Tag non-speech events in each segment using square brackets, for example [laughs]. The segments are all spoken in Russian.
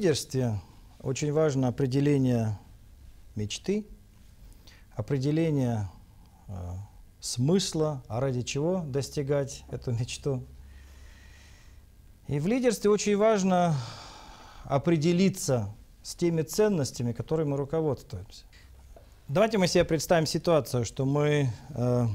лидерстве очень важно определение мечты, определение э, смысла, а ради чего достигать эту мечту. И в лидерстве очень важно определиться с теми ценностями, которыми мы руководствуемся. Давайте мы себе представим ситуацию, что мы э,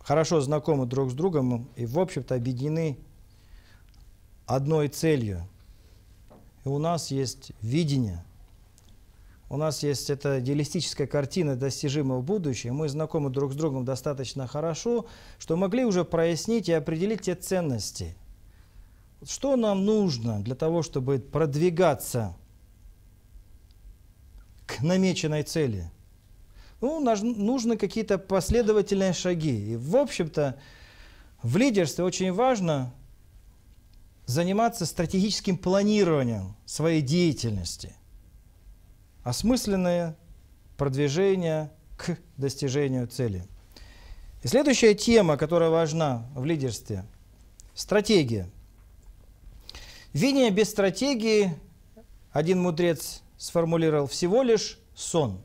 хорошо знакомы друг с другом и, в общем-то, объединены одной целью – и у нас есть видение, у нас есть эта идеалистическая картина достижимого будущего, мы знакомы друг с другом достаточно хорошо, что могли уже прояснить и определить те ценности. Что нам нужно для того, чтобы продвигаться к намеченной цели? Ну, нужны какие-то последовательные шаги. И, в общем-то, в лидерстве очень важно заниматься стратегическим планированием своей деятельности. Осмысленное продвижение к достижению цели. И следующая тема, которая важна в лидерстве – стратегия. Видение без стратегии, один мудрец сформулировал, всего лишь сон.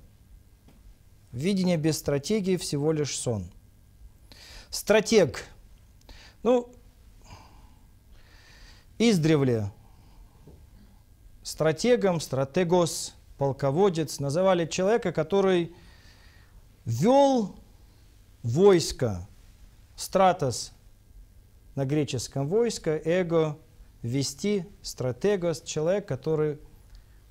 Видение без стратегии – всего лишь сон. Стратег. Ну, Издревле стратегом, стратегос, полководец называли человека, который вел войско, стратос на греческом войско, эго, вести, стратегос, человек, который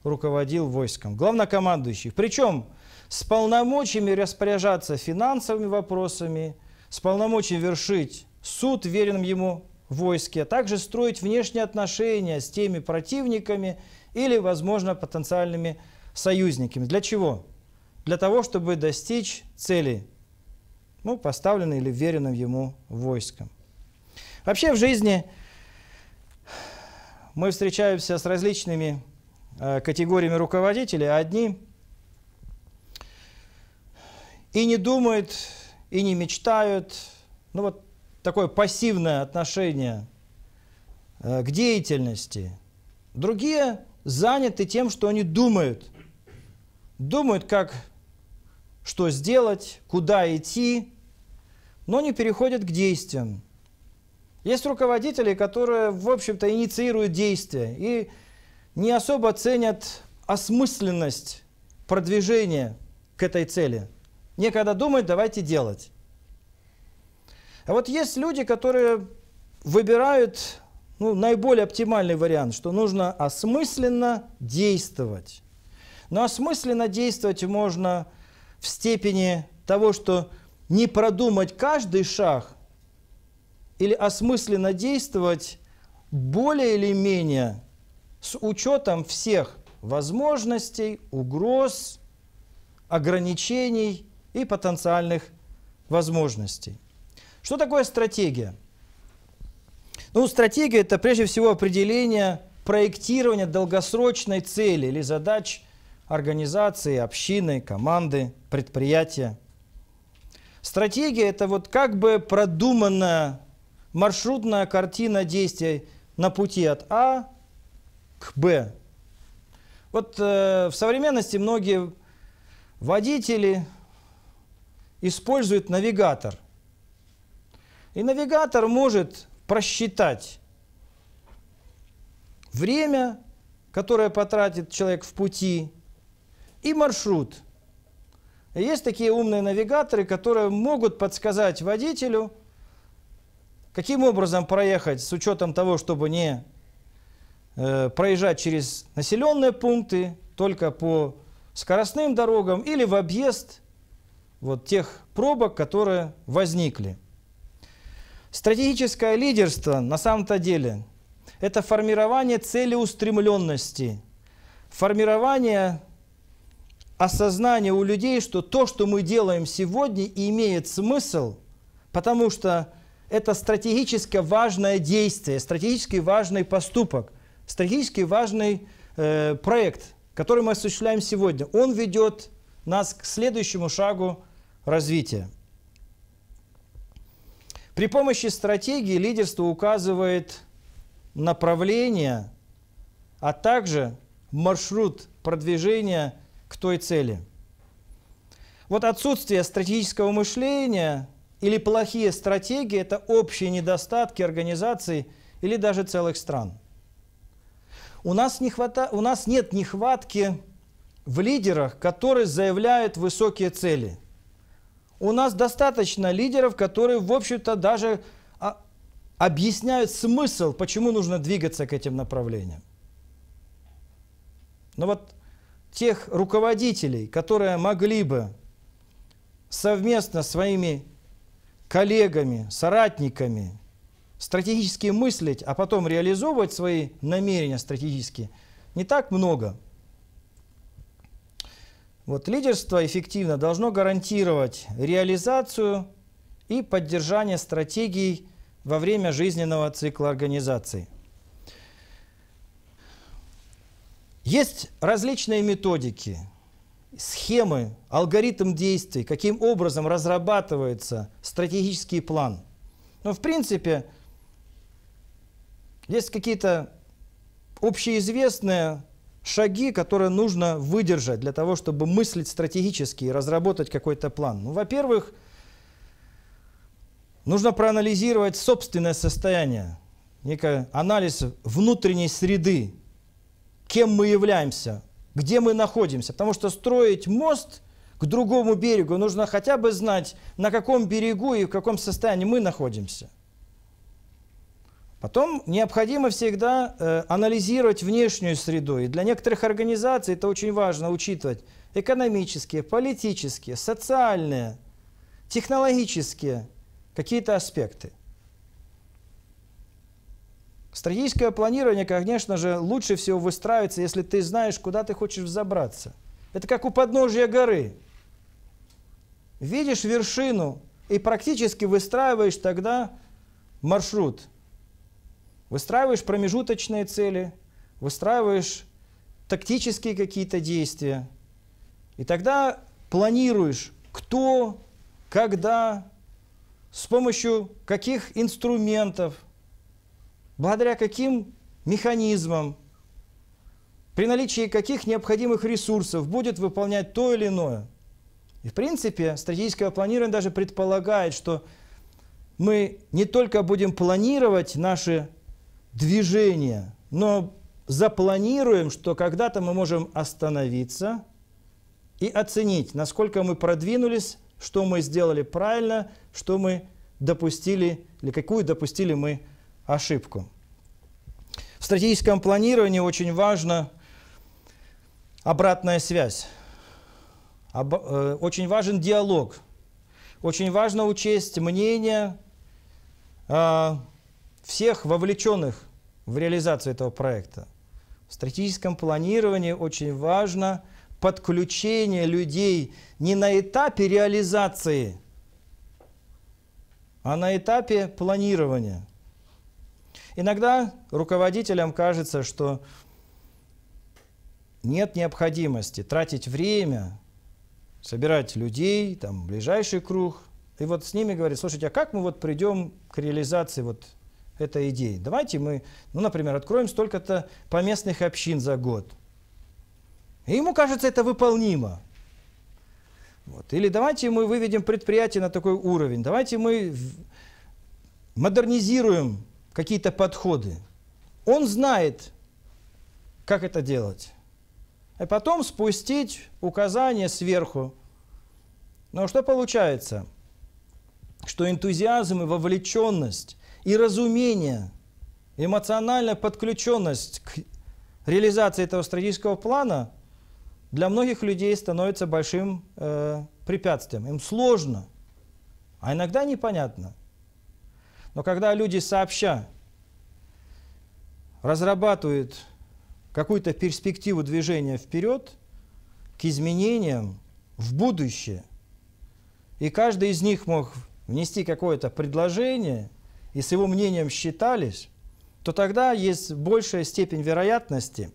руководил войском, главнокомандующий. Причем с полномочиями распоряжаться финансовыми вопросами, с полномочиями вершить суд веренным ему войске, а также строить внешние отношения с теми противниками или, возможно, потенциальными союзниками. Для чего? Для того, чтобы достичь цели, ну, поставленной или веренным ему войском. Вообще в жизни мы встречаемся с различными э, категориями руководителей, а одни и не думают, и не мечтают, ну вот такое пассивное отношение э, к деятельности. Другие заняты тем, что они думают. Думают, как что сделать, куда идти, но не переходят к действиям. Есть руководители, которые, в общем-то, инициируют действия и не особо ценят осмысленность продвижения к этой цели. Некогда думать, давайте делать. А вот есть люди, которые выбирают ну, наиболее оптимальный вариант, что нужно осмысленно действовать. Но осмысленно действовать можно в степени того, что не продумать каждый шаг или осмысленно действовать более или менее с учетом всех возможностей, угроз, ограничений и потенциальных возможностей. Что такое стратегия? Ну, стратегия – это прежде всего определение проектирования долгосрочной цели или задач организации, общины, команды, предприятия. Стратегия – это вот как бы продуманная маршрутная картина действий на пути от А к Б. Вот э, в современности многие водители используют навигатор. И навигатор может просчитать время, которое потратит человек в пути, и маршрут. И есть такие умные навигаторы, которые могут подсказать водителю, каким образом проехать с учетом того, чтобы не э, проезжать через населенные пункты, только по скоростным дорогам или в объезд вот тех пробок, которые возникли. Стратегическое лидерство на самом-то деле – это формирование целеустремленности, формирование осознания у людей, что то, что мы делаем сегодня, имеет смысл, потому что это стратегически важное действие, стратегически важный поступок, стратегически важный э, проект, который мы осуществляем сегодня. Он ведет нас к следующему шагу развития. При помощи стратегии лидерство указывает направление, а также маршрут продвижения к той цели. Вот отсутствие стратегического мышления или плохие стратегии – это общие недостатки организаций или даже целых стран. У нас, не хвата... У нас нет нехватки в лидерах, которые заявляют высокие цели – у нас достаточно лидеров, которые, в общем-то, даже а, объясняют смысл, почему нужно двигаться к этим направлениям. Но ну вот тех руководителей, которые могли бы совместно с своими коллегами, соратниками стратегически мыслить, а потом реализовывать свои намерения стратегически, не так много – вот лидерство эффективно должно гарантировать реализацию и поддержание стратегий во время жизненного цикла организации. Есть различные методики, схемы, алгоритм действий, каким образом разрабатывается стратегический план. Но ну, в принципе есть какие-то общеизвестные шаги, которые нужно выдержать для того, чтобы мыслить стратегически и разработать какой-то план? Ну, во-первых, нужно проанализировать собственное состояние, некий анализ внутренней среды, кем мы являемся, где мы находимся. Потому что строить мост к другому берегу нужно хотя бы знать, на каком берегу и в каком состоянии мы находимся – Потом необходимо всегда э, анализировать внешнюю среду. И для некоторых организаций это очень важно учитывать. Экономические, политические, социальные, технологические какие-то аспекты. Стратегическое планирование, конечно же, лучше всего выстраивается, если ты знаешь, куда ты хочешь взобраться. Это как у подножия горы. Видишь вершину и практически выстраиваешь тогда маршрут – Выстраиваешь промежуточные цели, выстраиваешь тактические какие-то действия. И тогда планируешь, кто, когда, с помощью каких инструментов, благодаря каким механизмам, при наличии каких необходимых ресурсов будет выполнять то или иное. И в принципе стратегическое планирование даже предполагает, что мы не только будем планировать наши движение, но запланируем, что когда-то мы можем остановиться и оценить, насколько мы продвинулись, что мы сделали правильно, что мы допустили или какую допустили мы ошибку. В стратегическом планировании очень важна обратная связь, Об, э, очень важен диалог, очень важно учесть мнение, э, всех вовлеченных в реализацию этого проекта. В стратегическом планировании очень важно подключение людей не на этапе реализации, а на этапе планирования. Иногда руководителям кажется, что нет необходимости тратить время, собирать людей, там, ближайший круг. И вот с ними говорит, слушайте, а как мы вот придем к реализации вот этой идеи. Давайте мы, ну, например, откроем столько-то поместных общин за год. И ему кажется это выполнимо. Вот. Или давайте мы выведем предприятие на такой уровень, давайте мы модернизируем какие-то подходы. Он знает, как это делать. А потом спустить указания сверху. Но что получается? Что энтузиазм и вовлеченность и разумение, эмоциональная подключенность к реализации этого стратегического плана для многих людей становится большим э, препятствием. Им сложно, а иногда непонятно. Но когда люди сообща разрабатывают какую-то перспективу движения вперед, к изменениям в будущее, и каждый из них мог внести какое-то предложение, и с его мнением считались, то тогда есть большая степень вероятности,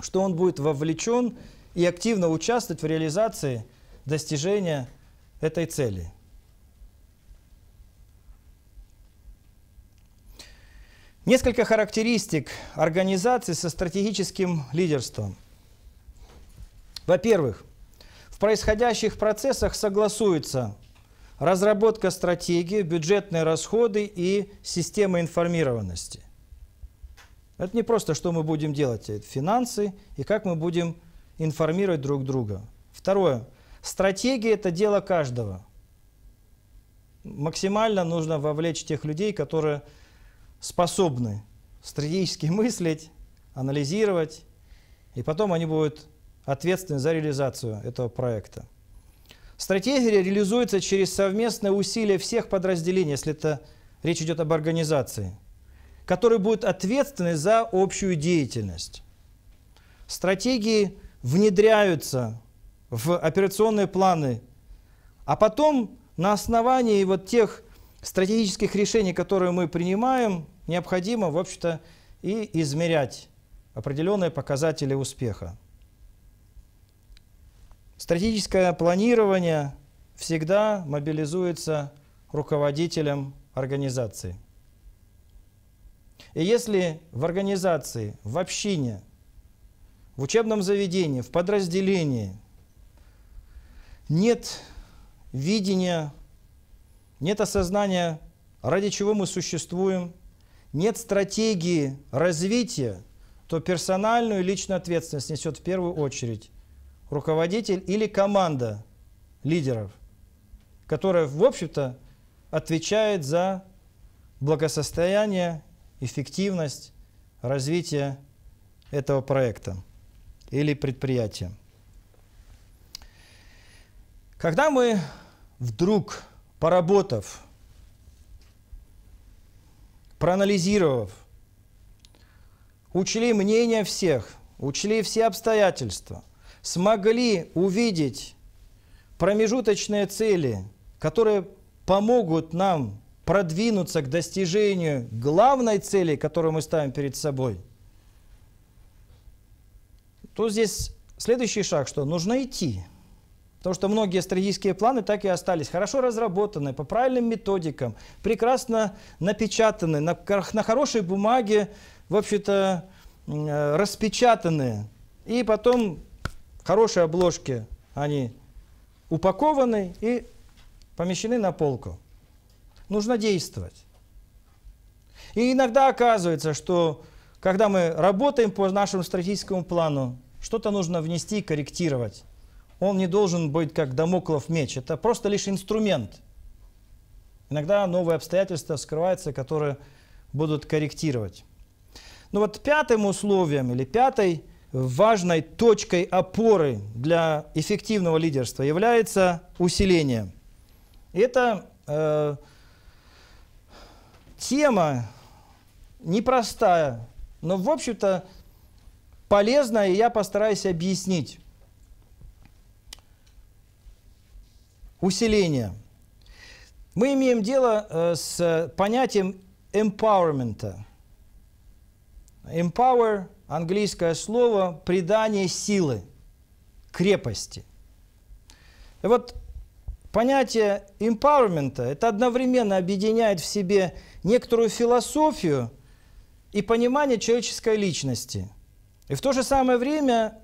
что он будет вовлечен и активно участвовать в реализации достижения этой цели. Несколько характеристик организации со стратегическим лидерством. Во-первых, в происходящих процессах согласуются разработка стратегии, бюджетные расходы и система информированности. Это не просто, что мы будем делать, это финансы и как мы будем информировать друг друга. Второе. Стратегия – это дело каждого. Максимально нужно вовлечь тех людей, которые способны стратегически [laughs] мыслить, анализировать, и потом они будут ответственны за реализацию этого проекта. Стратегия реализуется через совместные усилия всех подразделений, если это речь идет об организации, которые будут ответственны за общую деятельность. Стратегии внедряются в операционные планы, а потом на основании вот тех стратегических решений, которые мы принимаем, необходимо, в общем-то, и измерять определенные показатели успеха. Стратегическое планирование всегда мобилизуется руководителем организации. И если в организации, в общине, в учебном заведении, в подразделении нет видения, нет осознания, ради чего мы существуем, нет стратегии развития, то персональную личную ответственность несет в первую очередь руководитель или команда лидеров, которая, в общем-то, отвечает за благосостояние, эффективность, развитие этого проекта или предприятия. Когда мы вдруг, поработав, проанализировав, учли мнение всех, учли все обстоятельства – смогли увидеть промежуточные цели, которые помогут нам продвинуться к достижению главной цели, которую мы ставим перед собой, то здесь следующий шаг, что нужно идти. Потому что многие стратегические планы так и остались. Хорошо разработаны, по правильным методикам, прекрасно напечатаны, на, на хорошей бумаге, в общем-то, э, распечатаны. И потом хорошие обложки, они упакованы и помещены на полку. Нужно действовать. И иногда оказывается, что когда мы работаем по нашему стратегическому плану, что-то нужно внести, корректировать. Он не должен быть как домоклов меч. Это просто лишь инструмент. Иногда новые обстоятельства вскрываются которые будут корректировать. ну вот пятым условием или пятой важной точкой опоры для эффективного лидерства является усиление. Это э, тема непростая, но, в общем-то, полезная, и я постараюсь объяснить. Усиление. Мы имеем дело э, с понятием empowerment. Empower английское слово «придание силы», крепости. И вот понятие empowerment это одновременно объединяет в себе некоторую философию и понимание человеческой личности. И в то же самое время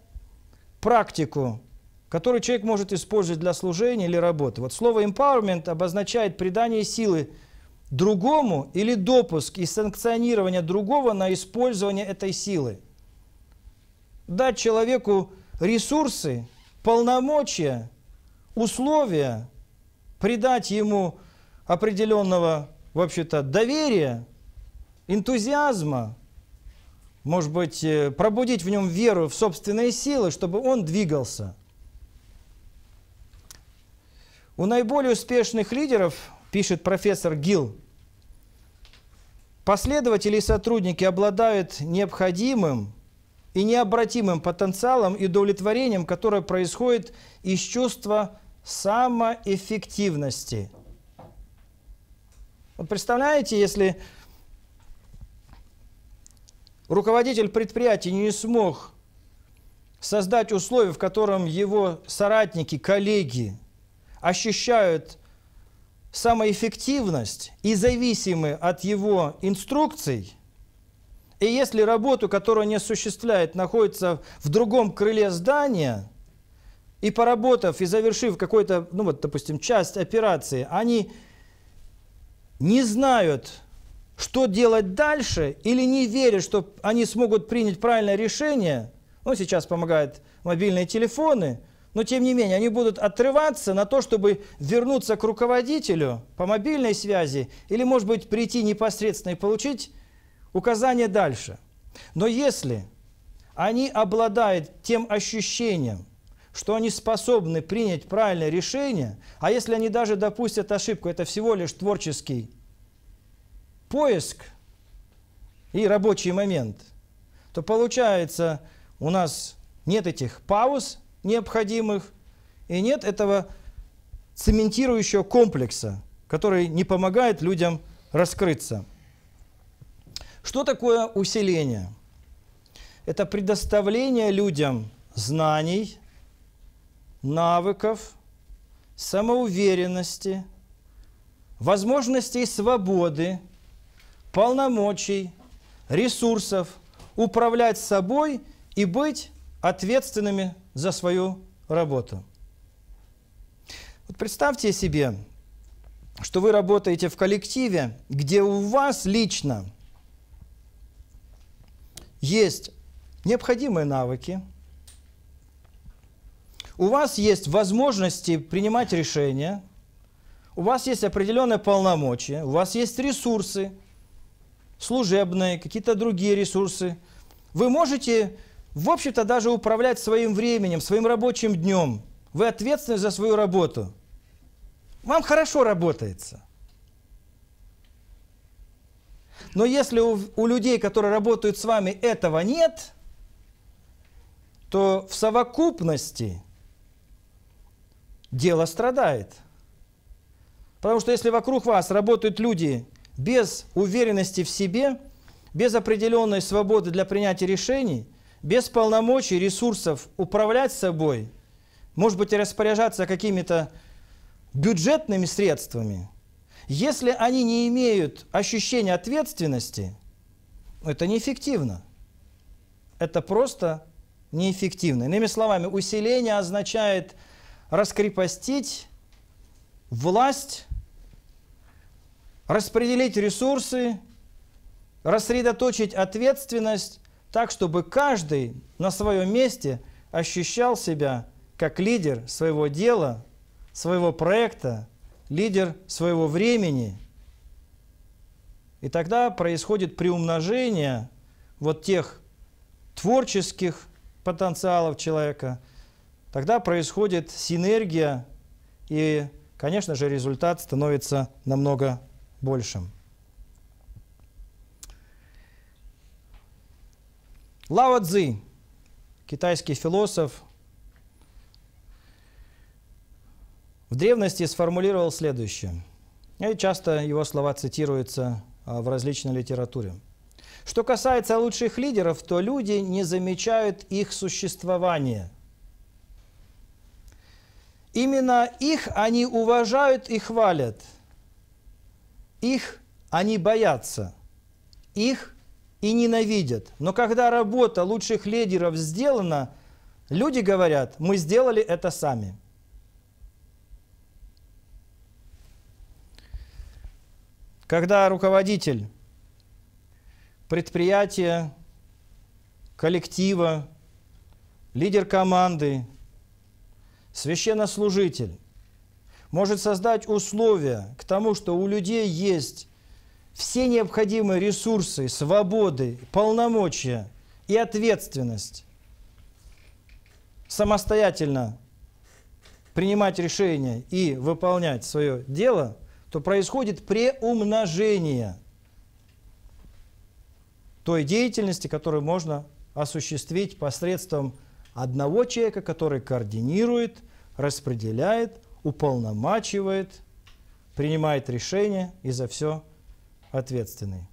практику, которую человек может использовать для служения или работы. Вот слово empowerment обозначает придание силы другому или допуск и санкционирование другого на использование этой силы – дать человеку ресурсы, полномочия, условия, придать ему определенного, вообще-то, доверия, энтузиазма, может быть, э, пробудить в нем веру в собственные силы, чтобы он двигался. У наиболее успешных лидеров, пишет профессор Гилл, последователи и сотрудники обладают необходимым и необратимым потенциалом и удовлетворением, которое происходит из чувства самоэффективности. Вот представляете, если руководитель предприятия не смог создать условия, в котором его соратники, коллеги ощущают самоэффективность и зависимы от его инструкций – и если работу, которую они осуществляют, находится в другом крыле здания, и поработав и завершив какой-то, ну вот, допустим, часть операции, они не знают, что делать дальше, или не верят, что они смогут принять правильное решение, ну, сейчас помогают мобильные телефоны, но тем не менее, они будут отрываться на то, чтобы вернуться к руководителю по мобильной связи, или, может быть, прийти непосредственно и получить Указание дальше. Но если они обладают тем ощущением, что они способны принять правильное решение, а если они даже допустят ошибку, это всего лишь творческий поиск и рабочий момент, то получается у нас нет этих пауз необходимых и нет этого цементирующего комплекса, который не помогает людям раскрыться. Что такое усиление? Это предоставление людям знаний, навыков, самоуверенности, возможностей свободы, полномочий, ресурсов, управлять собой и быть ответственными за свою работу. Вот представьте себе, что вы работаете в коллективе, где у вас лично – есть необходимые навыки, у вас есть возможности принимать решения, у вас есть определенные полномочия, у вас есть ресурсы, служебные, какие-то другие ресурсы. Вы можете, в общем-то, даже управлять своим временем, своим рабочим днем. Вы ответственны за свою работу. Вам хорошо работается. Но если у, у людей, которые работают с вами, этого нет, то в совокупности дело страдает. Потому что если вокруг вас работают люди без уверенности в себе, без определенной свободы для принятия решений, без полномочий, ресурсов управлять собой, может быть, и распоряжаться какими-то бюджетными средствами – если они не имеют ощущения ответственности, это неэффективно. Это просто неэффективно. Иными словами, усиление означает раскрепостить власть, распределить ресурсы, рассредоточить ответственность так, чтобы каждый на своем месте ощущал себя как лидер своего дела, своего проекта – лидер своего времени. И тогда происходит приумножение вот тех творческих потенциалов человека. Тогда происходит синергия, и, конечно же, результат становится намного большим. Лао Цзи, китайский философ, в древности сформулировал следующее. И часто его слова цитируются а, в различной литературе. Что касается лучших лидеров, то люди не замечают их существования. Именно их они уважают и хвалят. Их они боятся. Их и ненавидят. Но когда работа лучших лидеров сделана, люди говорят, мы сделали это сами. Когда руководитель предприятия, коллектива, лидер команды, священнослужитель может создать условия к тому, что у людей есть все необходимые ресурсы, свободы, полномочия и ответственность самостоятельно принимать решения и выполнять свое дело – то происходит преумножение той деятельности, которую можно осуществить посредством одного человека, который координирует, распределяет, уполномачивает, принимает решения и за все ответственный.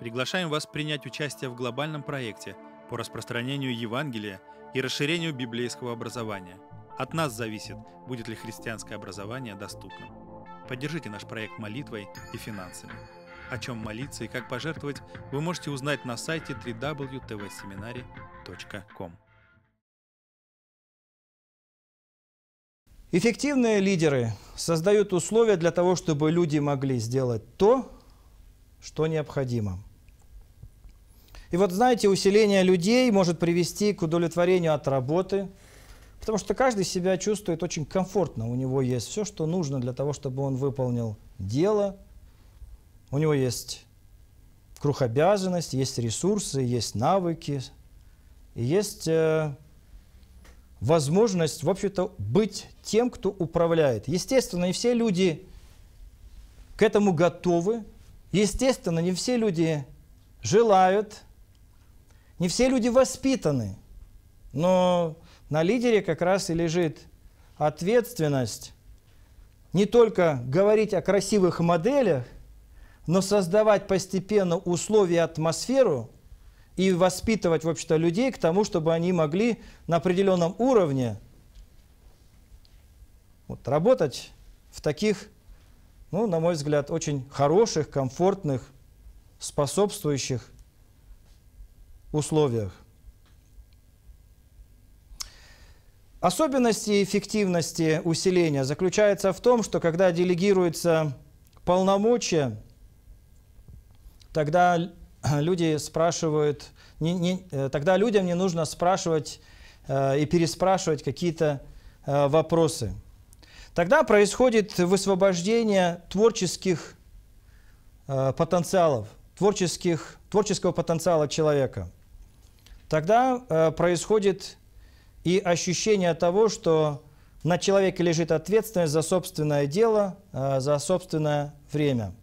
Приглашаем вас принять участие в глобальном проекте по распространению Евангелия и расширению библейского образования – от нас зависит, будет ли христианское образование доступным. Поддержите наш проект молитвой и финансами. О чем молиться и как пожертвовать, вы можете узнать на сайте www.tvseminary.com. Эффективные лидеры создают условия для того, чтобы люди могли сделать то, что необходимо. И вот знаете, усиление людей может привести к удовлетворению от работы – Потому что каждый себя чувствует очень комфортно. У него есть все, что нужно для того, чтобы он выполнил дело. У него есть круг обязанностей, есть ресурсы, есть навыки. И есть э, возможность, в общем-то, быть тем, кто управляет. Естественно, не все люди к этому готовы. Естественно, не все люди желают. Не все люди воспитаны. Но на лидере как раз и лежит ответственность не только говорить о красивых моделях, но создавать постепенно условия, атмосферу и воспитывать, в общем-то, людей к тому, чтобы они могли на определенном уровне вот, работать в таких, ну, на мой взгляд, очень хороших, комфортных, способствующих условиях. Особенности эффективности усиления заключается в том, что когда делегируется полномочия, тогда люди спрашивают, не, не, э, тогда людям не нужно спрашивать э, и переспрашивать какие-то э, вопросы. Тогда происходит высвобождение творческих э, потенциалов, творческих, творческого потенциала человека. Тогда э, происходит и ощущение того, что на человеке лежит ответственность за собственное дело, э, за собственное время.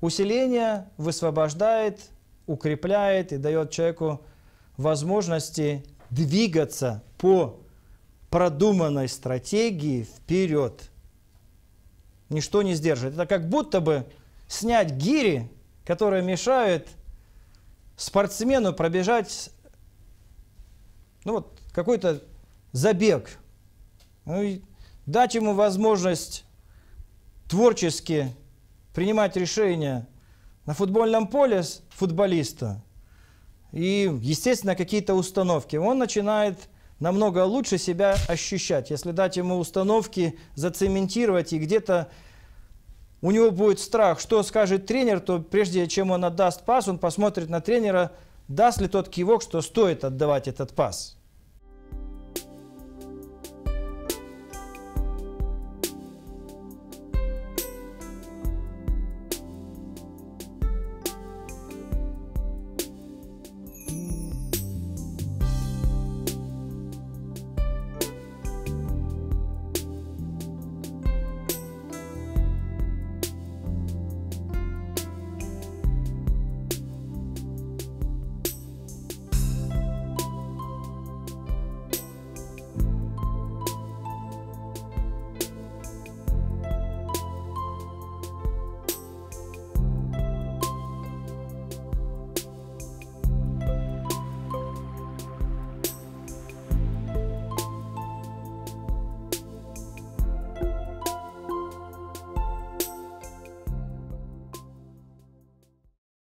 Усиление высвобождает, укрепляет и дает человеку возможности двигаться по продуманной стратегии вперед. Ничто не сдерживает. Это как будто бы снять гири, которые мешают спортсмену пробежать ну вот какой-то забег. Ну, и дать ему возможность творчески принимать решения на футбольном поле футболиста и, естественно, какие-то установки. Он начинает намного лучше себя ощущать. Если дать ему установки, зацементировать, и где-то у него будет страх, что скажет тренер, то прежде чем он отдаст пас, он посмотрит на тренера – даст ли тот кивок, что стоит отдавать этот пас?